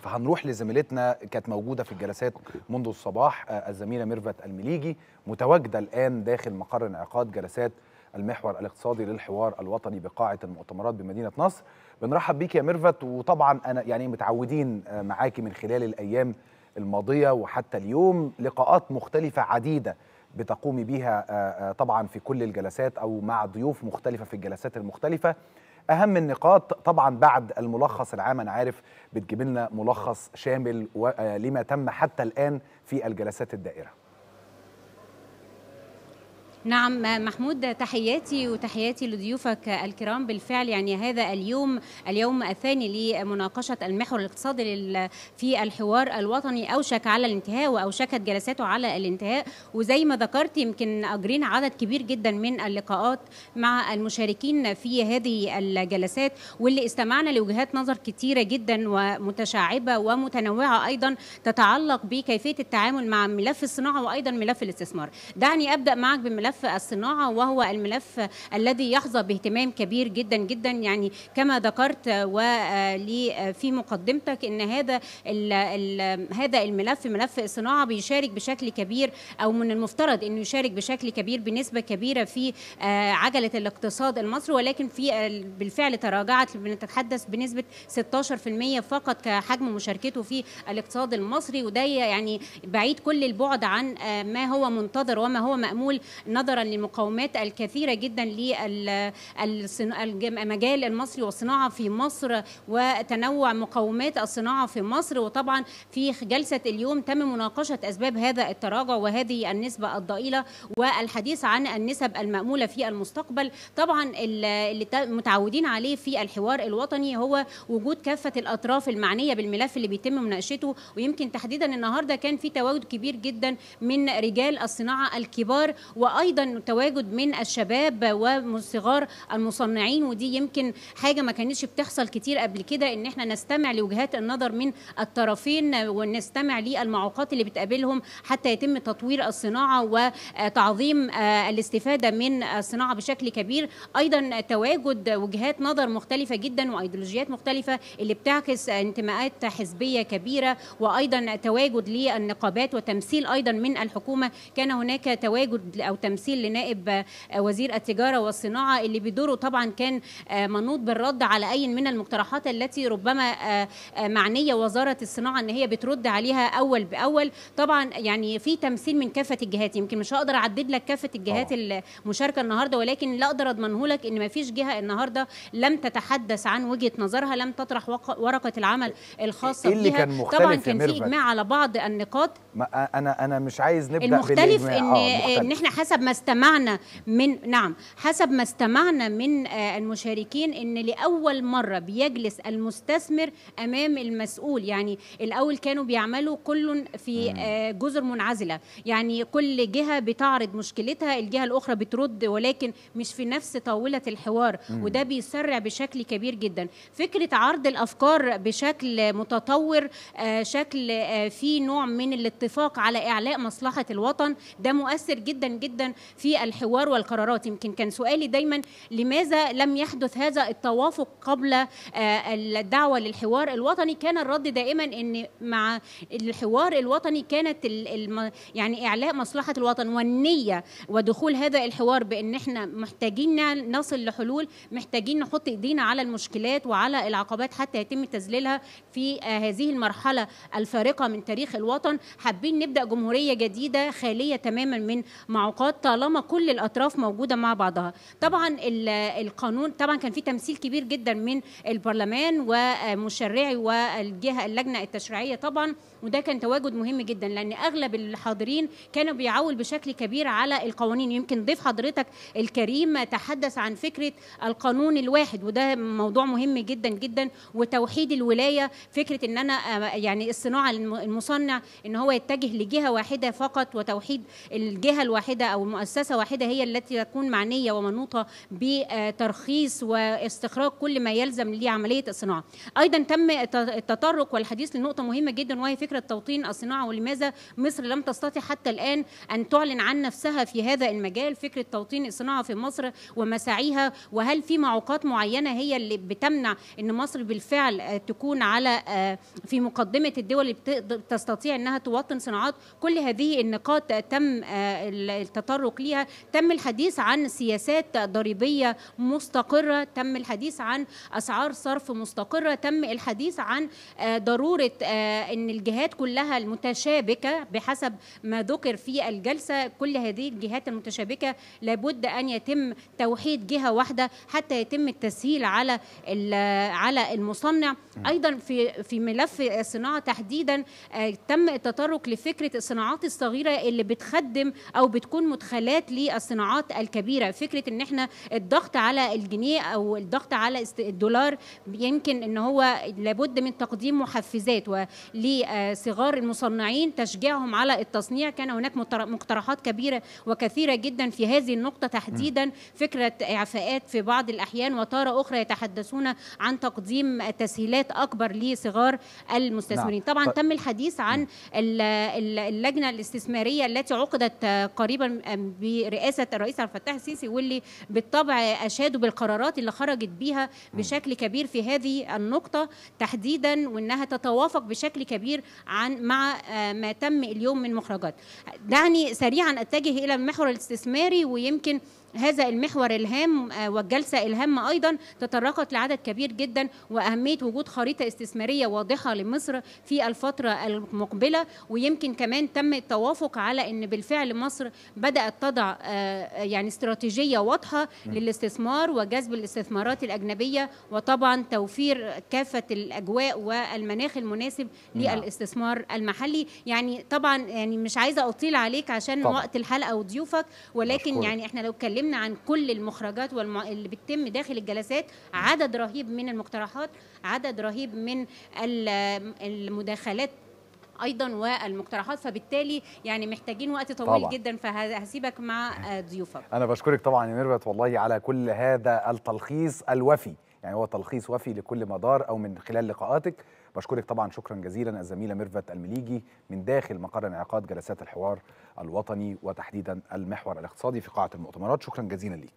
فهنروح لزميلتنا كانت موجوده في الجلسات منذ الصباح آه، الزميله ميرفت المليجي متواجده الان داخل مقر انعقاد جلسات المحور الاقتصادي للحوار الوطني بقاعه المؤتمرات بمدينه نصر بنرحب بيك يا ميرفت وطبعا انا يعني متعودين آه، معاكي من خلال الايام الماضيه وحتى اليوم لقاءات مختلفه عديده بتقومي بيها آه، طبعا في كل الجلسات او مع ضيوف مختلفه في الجلسات المختلفه اهم النقاط طبعا بعد الملخص العام انا عارف بتجيب لنا ملخص شامل آه، لما تم حتى الان في الجلسات الدائره نعم محمود تحياتي وتحياتي لضيوفك الكرام بالفعل يعني هذا اليوم اليوم الثاني لمناقشة المحور الاقتصادي في الحوار الوطني أوشك على الانتهاء وأوشكت جلساته على الانتهاء وزي ما ذكرت يمكن أجرينا عدد كبير جدا من اللقاءات مع المشاركين في هذه الجلسات واللي استمعنا لوجهات نظر كثيره جدا ومتشعبة ومتنوعة أيضا تتعلق بكيفية التعامل مع ملف الصناعة وأيضا ملف الاستثمار دعني أبدأ معك بملف ملف الصناعه وهو الملف الذي يحظى باهتمام كبير جدا جدا يعني كما ذكرت آه، آه، في مقدمتك ان هذا هذا الملف ملف الصناعه بيشارك بشكل كبير او من المفترض انه يشارك بشكل كبير بنسبه كبيره في آه، عجله الاقتصاد المصري ولكن في بالفعل تراجعت بنتحدث بنسبه 16% فقط كحجم مشاركته في الاقتصاد المصري وده يعني بعيد كل البعد عن ما هو منتظر وما هو مامول نظر نظرا للمقاومات الكثيره جدا للمجال المصري والصناعه في مصر وتنوع مقاومات الصناعه في مصر وطبعا في جلسه اليوم تم مناقشه اسباب هذا التراجع وهذه النسبه الضئيله والحديث عن النسب الماموله في المستقبل طبعا اللي متعودين عليه في الحوار الوطني هو وجود كافه الاطراف المعنيه بالملف اللي بيتم مناقشته ويمكن تحديدا النهارده كان في تواجد كبير جدا من رجال الصناعه الكبار وايضا ايضا تواجد من الشباب وصغار المصنعين ودي يمكن حاجه ما كانتش بتحصل كتير قبل كده ان احنا نستمع لوجهات النظر من الطرفين ونستمع للمعوقات اللي بتقابلهم حتى يتم تطوير الصناعه وتعظيم آه، الاستفاده من الصناعه بشكل كبير ايضا تواجد وجهات نظر مختلفه جدا وايديولوجيات مختلفه اللي بتعكس انتماءات حزبيه كبيره وايضا تواجد للنقابات وتمثيل ايضا من الحكومه كان هناك تواجد او تمثيل التمثيل لنائب وزير التجاره والصناعه اللي بدوره طبعا كان آه، منوط بالرد على اي من المقترحات التي ربما آه، آه، معنيه وزاره الصناعه ان هي بترد عليها اول باول طبعا يعني في تمثيل من كافه الجهات يمكن مش هقدر اعدد لك كافه الجهات المشاركه النهارده ولكن لا اقدر اضمنه لك ان ما فيش جهه النهارده لم تتحدث عن وجهه نظرها لم تطرح ورقه العمل الخاصه إيه اللي بيها كان مختلف طبعا كان في اجماع على بعض النقاط انا انا مش عايز نبدا المختلف ان ان احنا حسب ما ما استمعنا من نعم حسب ما استمعنا من آه، المشاركين ان لاول مره بيجلس المستثمر امام المسؤول يعني الاول كانوا بيعملوا كل في آه، جزر منعزله يعني كل جهه بتعرض مشكلتها الجهه الاخرى بترد ولكن مش في نفس طاوله الحوار وده بيسرع بشكل كبير جدا فكره عرض الافكار بشكل متطور آه، شكل في نوع من الاتفاق على اعلاء مصلحه الوطن ده مؤثر جدا جدا في الحوار والقرارات يمكن كان سؤالي دايما لماذا لم يحدث هذا التوافق قبل آه، الدعوه للحوار الوطني كان الرد دائما ان مع الحوار الوطني كانت يعني اعلاء مصلحه الوطن والنيه ودخول هذا الحوار بان احنا محتاجين نصل لحلول محتاجين نحط ايدينا على المشكلات وعلى العقبات حتى يتم تذليلها في آه، هذه المرحله الفارقه من تاريخ الوطن حابين نبدا جمهوريه جديده خاليه تماما من معوقات طالما كل الاطراف موجوده مع بعضها طبعا القانون طبعا كان في تمثيل كبير جدا من البرلمان ومشرعي والجهه اللجنه التشريعيه طبعا وده كان تواجد مهم جدا لان اغلب الحاضرين كانوا بيعول بشكل كبير على القوانين يمكن ضيف حضرتك الكريم تحدث عن فكره القانون الواحد وده موضوع مهم جدا جدا وتوحيد الولايه فكره ان انا يعني الصناعه المصنع ان هو يتجه لجهه واحده فقط وتوحيد الجهه الواحده او مؤسسه واحده هي التي تكون معنيه ومنوطه بترخيص واستخراج كل ما يلزم لعمليه الصناعه. ايضا تم التطرق والحديث لنقطه مهمه جدا وهي فكره توطين الصناعه ولماذا مصر لم تستطع حتى الان ان تعلن عن نفسها في هذا المجال فكره توطين الصناعه في مصر ومساعيها وهل في معوقات معينه هي اللي بتمنع ان مصر بالفعل تكون على آه، في مقدمه الدول اللي تستطيع انها توطن صناعات كل هذه النقاط تم آه، التطرق التطرق ليها تم الحديث عن سياسات ضريبية مستقرة تم الحديث عن أسعار صرف مستقرة تم الحديث عن آه، ضرورة آه، أن الجهات كلها المتشابكة بحسب ما ذكر في الجلسة كل هذه الجهات المتشابكة لابد أن يتم توحيد جهة واحدة حتى يتم التسهيل على آه، على المصنع أيضا في في ملف الصناعة تحديدا تم التطرق لفكرة الصناعات الصغيرة اللي بتخدم أو بتكون متخدمة مدخلات للصناعات الكبيره فكره ان احنا الضغط على الجنيه او الضغط على الدولار يمكن ان هو لابد من تقديم محفزات ولصغار المصنعين تشجيعهم على التصنيع كان هناك مقترحات كبيره وكثيره جدا في هذه النقطه تحديدا فكره اعفاءات في بعض الاحيان وتاره اخرى يتحدثون عن تقديم تسهيلات اكبر لصغار المستثمرين نعم. طبعا تم الحديث عن اللجنه الاستثماريه التي عقدت قريبا كان برئاسه الرئيس عبد الفتاح السيسي واللي بالطبع اشادوا بالقرارات اللي خرجت بيها بشكل كبير في هذه النقطه تحديدا وانها تتوافق بشكل كبير عن مع آه، ما تم اليوم من مخرجات دعني سريعا اتجه الى المحور الاستثماري ويمكن هذا المحور الهام آه، والجلسة الهامة أيضا تطرقت لعدد كبير جدا وأهمية وجود خريطة استثمارية واضحة لمصر في الفترة المقبلة ويمكن كمان تم التوافق على أن بالفعل مصر بدأت تضع آه، يعني استراتيجية واضحة نعم. للاستثمار وجذب الاستثمارات الأجنبية وطبعا توفير كافة الأجواء والمناخ المناسب نعم. للاستثمار المحلي يعني طبعا يعني مش عايزة أطيل عليك عشان طبعا. وقت الحلقة وضيوفك ولكن مشكور. يعني احنا لو اتكلمنا اتكلمنا عن كل المخرجات والم... اللي بتتم داخل الجلسات عدد رهيب من المقترحات عدد رهيب من المداخلات ايضا والمقترحات فبالتالي يعني محتاجين وقت طويل طبعا. جدا فهسيبك مع ضيوفك انا بشكرك طبعا يا ميرفت والله على كل هذا التلخيص الوفي يعني هو تلخيص وفي لكل مدار او من خلال لقاءاتك بشكرك طبعا شكرا جزيلا الزميله ميرفت المليجي من داخل مقر انعقاد جلسات الحوار الوطني وتحديدا المحور الاقتصادي في قاعه المؤتمرات شكرا جزيلا ليك